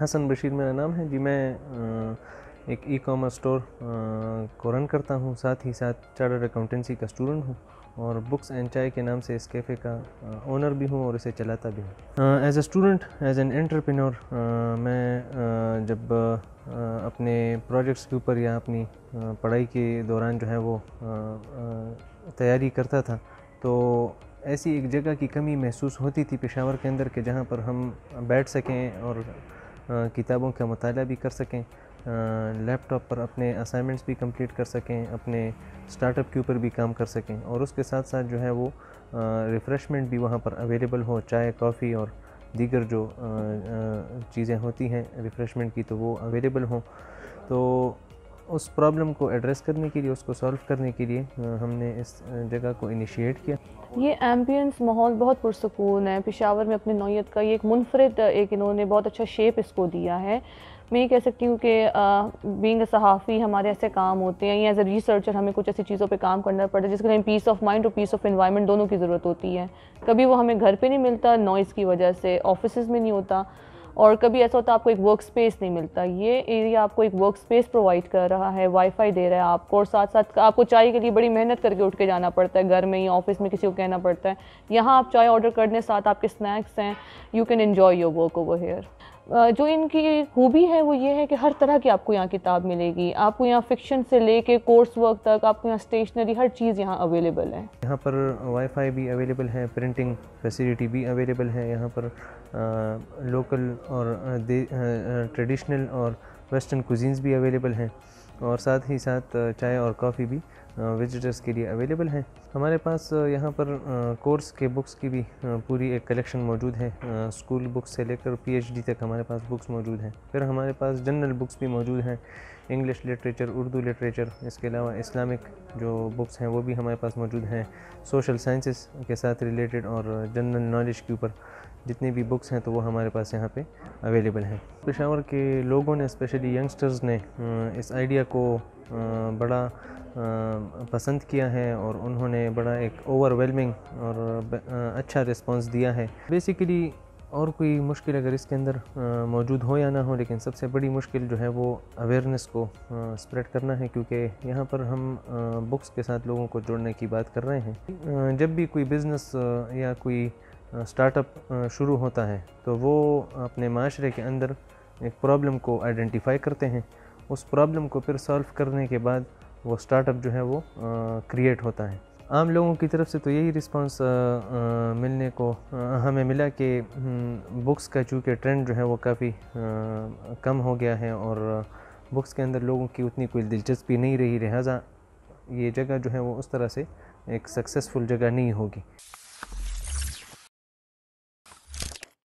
हसन बशीर मेरा नाम है जी मैं एक ई कॉमर्स स्टोर को रन करता हूँ साथ ही साथ चार्टर्ड अकाउंटेंसी का स्टूडेंट हूँ और बुक्स एंड चाय के नाम से इस कैफ़े का ओनर भी हूँ और इसे चलाता भी हूँ as a student as an entrepreneur मैं आ, जब आ, अपने प्रोजेक्ट्स के ऊपर या अपनी आ, पढ़ाई के दौरान जो है वो तैयारी करता था तो ऐसी एक जगह की कमी महसूस होती थी पेशावर के अंदर के जहाँ पर हम बैठ सकें और किताबों का मताल भी कर सकें लैपटॉप पर अपने असाइनमेंट्स भी कंप्लीट कर सकें अपने स्टार्टअप के ऊपर भी काम कर सकें और उसके साथ साथ जो है वो रिफ़्रेशमेंट भी वहाँ पर अवेलेबल हो चाय कॉफ़ी और दीगर जो चीज़ें होती हैं रिफ़्रेशमेंट की तो वो अवेलेबल हों तो उस प्रॉब्लम को एड्रेस करने के लिए उसको सॉल्व करने के लिए हमने इस जगह को इनिशिएट किया ये एम्बियंस माहौल बहुत पुरसकून है पिशावर में अपनी नौीयत का ये एक मुनफरद एक इन्होंने बहुत अच्छा शेप इसको दिया है मैं ये कह सकती हूँ कि बींग सहाफ़ी हमारे ऐसे काम होते हैं या एज ए रिसर्चर हमें कुछ ऐसी चीज़ों पे काम करना पड़ता है जिसके लिए पीस ऑफ माइंड और पीस ऑफ इन्वायरमेंट दोनों की ज़रूरत होती है कभी वो हमें घर पे नहीं मिलता नॉइज़ की वजह से ऑफिस में नहीं होता और कभी ऐसा होता है आपको एक वर्क स्पेस नहीं मिलता ये एरिया आपको एक वर्क स्पेस प्रोवाइड कर रहा है वाईफाई दे रहा है आपको और साथ साथ आपको चाय के लिए बड़ी मेहनत करके उठ के जाना पड़ता है घर में या ऑफिस में किसी को कहना पड़ता है यहाँ आप चाय ऑर्डर करने साथ आपके स्नैक्स हैं you can enjoy your work over here जो इनकी खूबी है वो ये है कि हर तरह की आपको यहाँ किताब मिलेगी आपको यहाँ फिक्शन से लेके कोर्स वर्क तक आपको यहाँ स्टेशनरी हर चीज़ यहाँ अवेलेबल है यहाँ पर वाईफाई भी अवेलेबल है प्रिंटिंग फैसिलिटी भी अवेलेबल है यहाँ पर आ, लोकल और ट्रेडिशनल और वेस्टर्न कुजीन्स भी अवेलेबल हैं और साथ ही साथ चाय और कॉफ़ी भी विजिटर्स के लिए अवेलेबल हैं हमारे पास यहाँ पर कोर्स के बुक्स की भी पूरी एक कलेक्शन मौजूद है स्कूल बुक्स से लेकर पीएचडी तक हमारे पास बुक्स मौजूद हैं फिर हमारे पास जनरल बुक्स भी मौजूद हैं इंग्लिश लिटरेचर उर्दू लिटरेचर इसके अलावा इस्लामिक जो बुक्स हैं वो भी हमारे पास मौजूद हैं सोशल साइंसिस के साथ रिलेटेड और जनरल नॉलेज के ऊपर जितनी भी बुक्स हैं तो वो हमारे पास यहाँ पे अवेलेबल हैं पेशावर के लोगों ने स्पेशली यंगस्टर्स ने इस आइडिया को बड़ा पसंद किया है और उन्होंने बड़ा एक ओवरवेलमिंग और अच्छा रिस्पांस दिया है बेसिकली और कोई मुश्किल अगर इसके अंदर मौजूद हो या ना हो लेकिन सबसे बड़ी मुश्किल जो है वो अवेयरनेस को स्प्रेड करना है क्योंकि यहाँ पर हम बुक्स के साथ लोगों को जोड़ने की बात कर रहे हैं जब भी कोई बिज़नेस या कोई स्टार्टअप शुरू होता है तो वो अपने माशरे के अंदर एक प्रॉब्लम को आइडेंटिफाई करते हैं उस प्रॉब्लम को फिर सॉल्व करने के बाद वो स्टार्टअप जो है वो क्रिएट होता है आम लोगों की तरफ से तो यही रिस्पांस मिलने को हमें मिला कि बुक्स हम्म, का चूँकि ट्रेंड जो है वो काफ़ी कम हो गया है और बुक्स के अंदर लोगों की उतनी कोई दिलचस्पी नहीं रही लिहाजा ये जगह जो है वो उस तरह से एक सक्सेसफुल जगह नहीं होगी